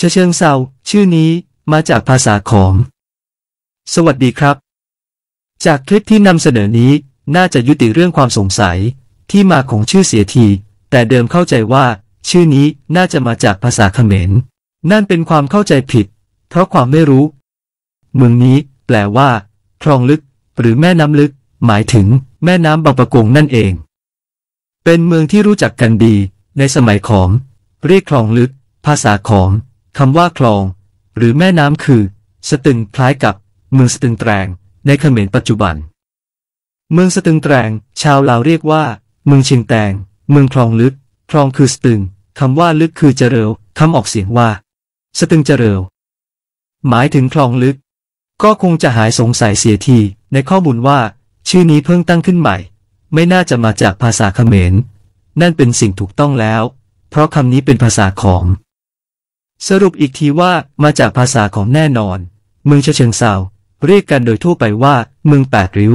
เชเชิงเซาชื่อนี้ มาจากภาษาขอม สวัสดีครับ จากคลิปที่นำเสนอนี้น่าจะยุติเรื่องความสงสัย ที่มาของชื่อเสียที แต่เดิมเข้าใจว่า ชื่อนี้น่าจะมาจากภาษาเขมร นั่นเป็นความเข้าใจผิด เพราะความไม่รู้ เมืองนี้แปลว่าคลองลึก หรือแม่น้ำลึก หมายถึงแม่น้ำบางปะกงนั่นเอง เป็นเมืองที่รู้จักกันดี ในสมัยของเรียกคลองลึก ภาษาของคำว่าคลอง หรือแม่น้ำคือ สตึงคล้ายกับ เมืองสตึง แตรง ในเขมรปัจจุบัน เมืองสตึง แตรง ชาว ลาว เรียกว่า เมืองเชียงแตงเมืองคลองลึก คลองคือสตึงคำว่าลึกคือเจริญคำออกเสียงว่า สตึงเจริญหมายถึงคลองลึก ก็คงจะหายสงสัยเสียที ในข้อมูลว่า ชื่อนี้เพิ่งตั้งขึ้นใหม่ ไม่น่าจะมาจากภาษาเขมร นั่นเป็นสิ่งถูกต้องแล้ว เพราะคำนี้เป็นภาษาของสรุปอีกทีว่ามาจากภาษาของแน่นอนเมืองเชิงเซาเรียกกันโดยทั่วไปว่าเมืองแปดริ้ว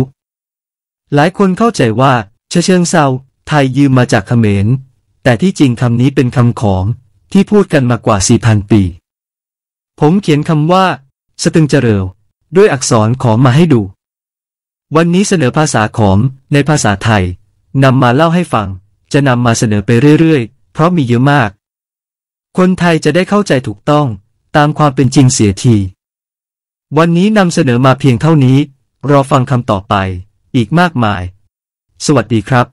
หลายคนเข้าใจว่าเชิงเซาไทยยืมมาจากเขมร แต่ที่จริงคำนี้เป็นคำของ ที่พูดกันมากว่า 4,000 ปี ผมเขียนคำว่า สตึงเจริญด้วยอักษรของมาให้ดู วันนี้เสนอภาษาของในภาษาไทยนำมาเล่าให้ฟังจะนำมาเสนอไปเรื่อยๆ เพราะมีเยอะมากคนไทยจะได้เข้าใจถูกต้องตามความเป็นจริงเสียที วันนี้นำเสนอมาเพียงเท่านี้ รอฟังคำต่อไป อีกมากมาย สวัสดีครับ